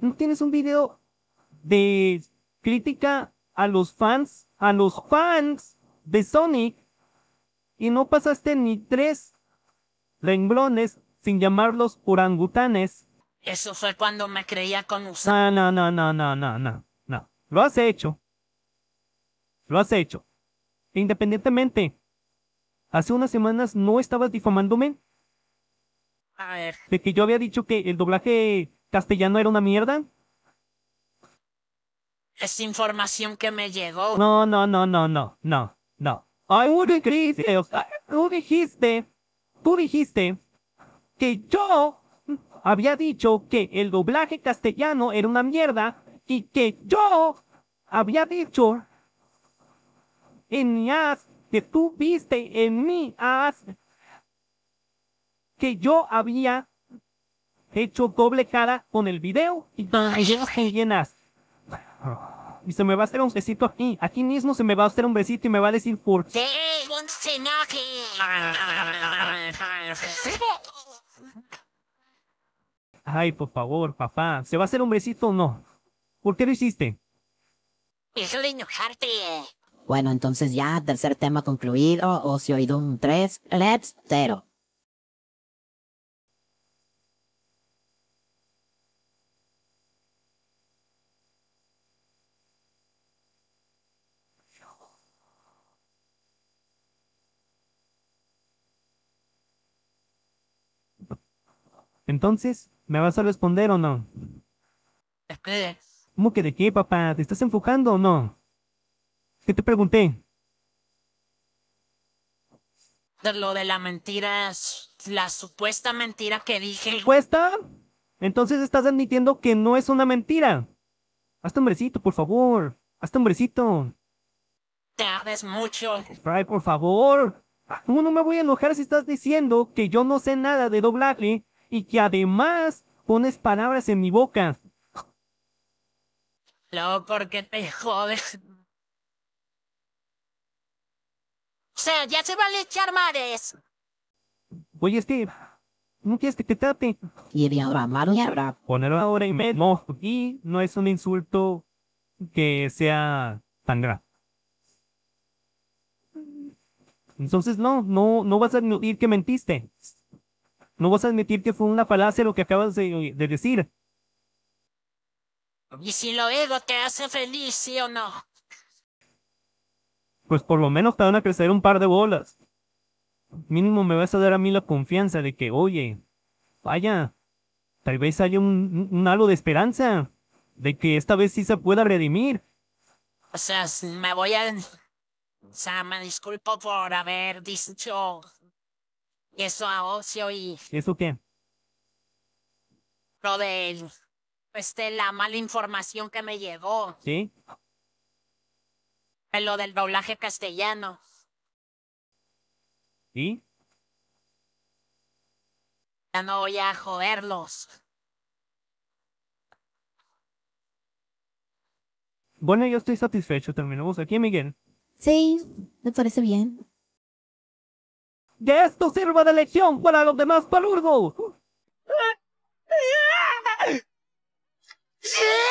¿No tienes un video de crítica a los fans, a los fans de Sonic? Y no pasaste ni tres renglones sin llamarlos orangutanes. Eso fue cuando me creía con usar. No, no, no, no, no, no, no, no. Lo has hecho. Lo has hecho. Independientemente. Hace unas semanas no estabas difamándome. A ver. De que yo había dicho que el doblaje castellano era una mierda? Es información que me llegó. No, no, no, no, no, no, no. I would agree. Tú dijiste, tú dijiste que yo había dicho que el doblaje castellano era una mierda y que yo había dicho en mi as que tú viste en mi as que yo había hecho doble cara con el video y llenas. Y se me va a hacer un besito aquí. Aquí mismo se me va a hacer un besito y me va a decir por qué. Ay, por favor, papá. ¿Se va a hacer un besito o no? ¿Por qué lo hiciste? Bueno, entonces ya, tercer tema concluido. Ocio y un 3, Let's zero. Entonces, ¿me vas a responder o no? ¿De ¿Cómo que de qué, papá? ¿Te estás enfocando o no? ¿Qué te pregunté? lo de la mentira, la supuesta mentira que dije. ¿Supuesta? Entonces estás admitiendo que no es una mentira. Hazte hombrecito, por favor. Hazte hombrecito. Te ardes mucho. Fry, por favor. Ah, ¿Cómo no me voy a enojar si estás diciendo que yo no sé nada de doblaje y que además pones palabras en mi boca. Loco, porque te jodes. O sea, ya se van a echar mares. Oye, Steve, no quieres que te trate. Y de ahora y habrá. Ponerlo ahora y No, Y no es un insulto que sea tan grave. Entonces no, no, no vas a admitir que mentiste. No vas a admitir que fue una falacia lo que acabas de, decir. Y si lo digo, te hace feliz, ¿sí o no? Pues por lo menos te van a crecer un par de bolas. Mínimo me vas a dar a mí la confianza de que, oye, vaya, tal vez haya un, halo de esperanza, de que esta vez sí se pueda redimir. O sea, me voy a... O sea, me disculpo por haber dicho eso a ocio y... ¿Y eso qué? Lo de... Este, la mala información que me llegó. ¿Sí? Lo del doblaje castellano. ¿Y? Ya no voy a joderlos. Bueno, yo estoy satisfecho. Terminamos aquí, Miguel. Sí, me parece bien. Que esto sirva de lección para los demás palurdos.